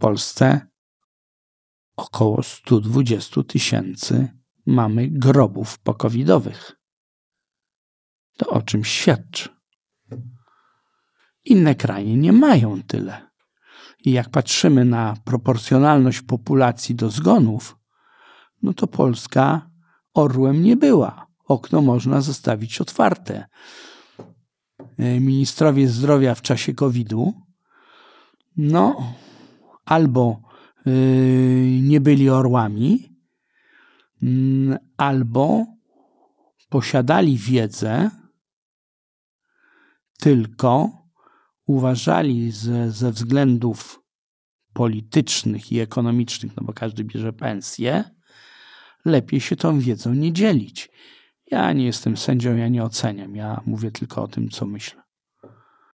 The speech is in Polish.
Polsce około 120 tysięcy mamy grobów pokowidowych. To o czym świadczy? Inne kraje nie mają tyle. I jak patrzymy na proporcjonalność populacji do zgonów, no to Polska orłem nie była. Okno można zostawić otwarte. E, ministrowie zdrowia w czasie COVID-u, no, albo y, nie byli orłami, mm, albo posiadali wiedzę, tylko uważali ze, ze względów politycznych i ekonomicznych, no bo każdy bierze pensję, lepiej się tą wiedzą nie dzielić. Ja nie jestem sędzią, ja nie oceniam, ja mówię tylko o tym, co myślę.